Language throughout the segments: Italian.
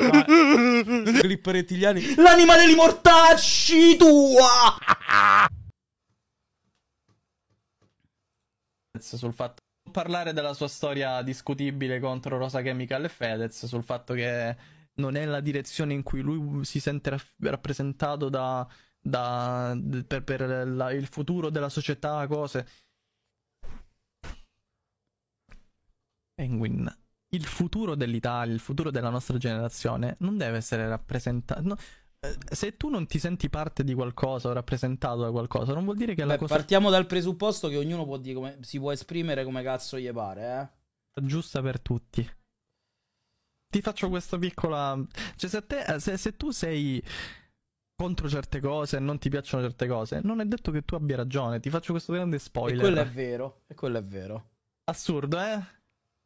Clipperettigliani. L'anima degli mortacci tua! Sul fatto parlare della sua storia discutibile contro Rosa Chemical e Fedez, sul fatto che non è la direzione in cui lui si sente rappresentato da, da, per, per la, il futuro della società, cose. Penguin il futuro dell'Italia, il futuro della nostra generazione non deve essere rappresentato. No, eh, se tu non ti senti parte di qualcosa o rappresentato da qualcosa, non vuol dire che Beh, la cosa. Partiamo dal presupposto che ognuno può come, si può esprimere come cazzo gli pare, eh? Giusta per tutti. Ti faccio questa piccola. Cioè, se, te, eh, se, se tu sei contro certe cose e non ti piacciono certe cose, non è detto che tu abbia ragione. Ti faccio questo grande spoiler. E quello è vero. E quello è vero. Assurdo, eh?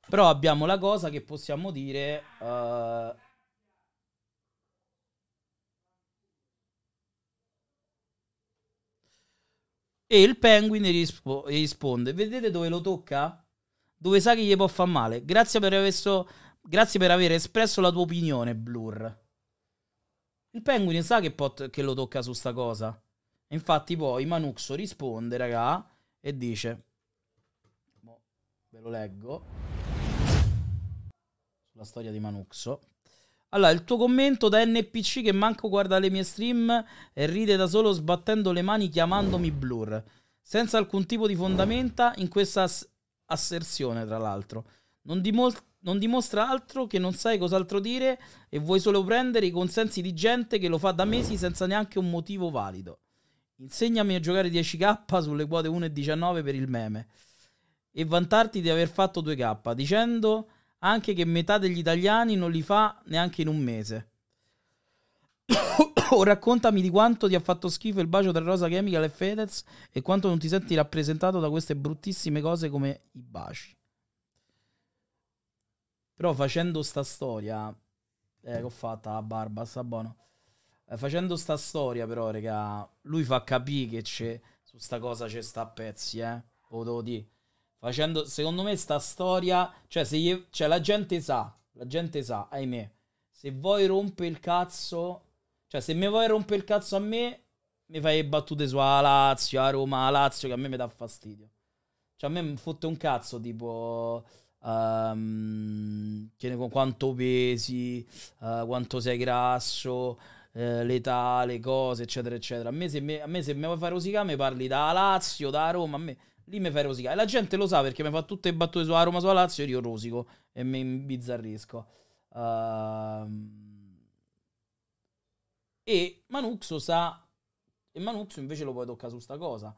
Però abbiamo la cosa che possiamo dire... Uh, E il penguin rispo- risponde: Vedete dove lo tocca? Dove sa che gli può far male. Grazie per, aver grazie per aver espresso la tua opinione, Blur. Il penguin sa che, pot- che lo tocca su sta cosa. Infatti, poi Manuxo risponde, raga, e dice: Ve lo leggo sulla storia di Manuxo. Allora, il tuo commento da NPC che manco guarda le mie stream e ride da solo sbattendo le mani chiamandomi Blur. Senza alcun tipo di fondamenta in questa ass- asserzione, tra l'altro. Non, dimol- non, dimostra altro che non sai cos'altro dire e vuoi solo prendere i consensi di gente che lo fa da mesi senza neanche un motivo valido. Insegnami a giocare 10k sulle quote 1 e 19 per il meme e vantarti di aver fatto 2k dicendo anche che metà degli italiani non li fa neanche in un mese. o oh, raccontami di quanto ti ha fatto schifo il bacio tra Rosa Chemical e Fedez e quanto non ti senti rappresentato da queste bruttissime cose come i baci. Però facendo sta storia, eh, che ho fatta la barba, sta buono. Eh, facendo sta storia, però, raga, lui fa capire che c'è, su sta cosa c'è sta a pezzi, eh. Lo devo dire. Facendo, secondo me, sta storia. Cioè, se gli, cioè, la gente sa. La gente sa, ahimè. Se vuoi rompe il cazzo. Cioè, se mi vuoi rompe il cazzo a me, mi fai battute su a Lazio, a Roma, a Lazio, che a me mi dà fastidio. Cioè, a me mi fotte un cazzo, tipo. Um, quanto pesi, uh, quanto sei grasso, uh, l'età, le cose, eccetera, eccetera. A me, se mi, vuoi fare rosicare, parli da Lazio, da Roma, a me lì mi fai rosicare. La gente lo sa perché mi fa tutte le battute sulla Roma, sulla Lazio e io rosico e mi imbizzarrisco. Uh... E Manuxo sa... E Manuxo invece lo puoi toccare su sta cosa.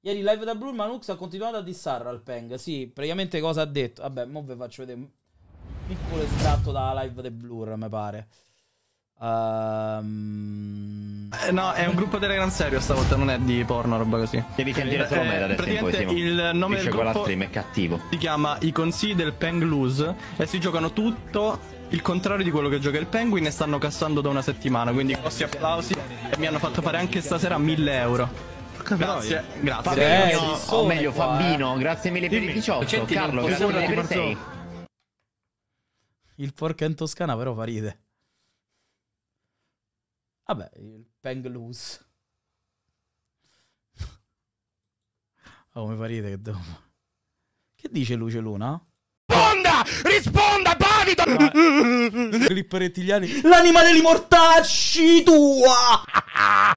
Ieri live da Brun Manux ha continuato a dissarre al Peng. Sì, praticamente cosa ha detto? Vabbè, mo ve faccio vedere un piccolo estratto dalla live del Blur, mi pare. Ehm... Um... Eh, no, è un gruppo Telegram serio stavolta, non è di porno, roba così. Devi cambiare eh, solo me, adesso eh, praticamente in poi, il nome Dice del gruppo stream è cattivo. Si chiama I Consigli del Penglus e si giocano tutto il contrario di quello che gioca il Penguin e stanno cassando da una settimana, quindi grossi applausi e mi hanno fatto fare anche stasera 1000 euro. Grazie, grazie. Fabino, sì, o meglio qua. Eh. Fabino, grazie mille per Dimmi. il 18. Senti, Carlo, grazie mille per il Il porca in Toscana però fa ride. Vabbè, il Penguins. oh, come farete che dopo. Che dice Luce Luna? Risponda! Risponda, pavido! Ma... Clip rettiliani. L'anima degli mortacci tua!